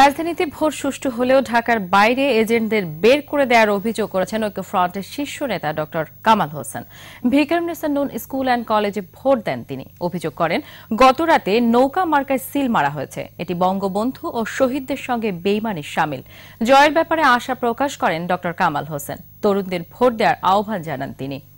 রাজধানীতে ভোট সুষ্ঠু হলেও ঢাকার বাইরে এজেন্টদের বের করে দেওয়ার অভিযোগ করেছেন ঐক্য ফ্রন্টের শীর্ষ নেতা ড কামাল হোসেন ভিকরম নেসান নুন স্কুল অ্যান্ড কলেজে ভোট দেন তিনি অভিযোগ করেন গতরাতে নৌকা মার্কায় সিল মারা হয়েছে এটি বঙ্গবন্ধু ও শহীদদের সঙ্গে বেইমানির সামিল জয়ের ব্যাপারে আশা প্রকাশ করেন ড কামাল হোসেন তরুণদের ভোট দেওয়ার আহ্বান জানান তিনি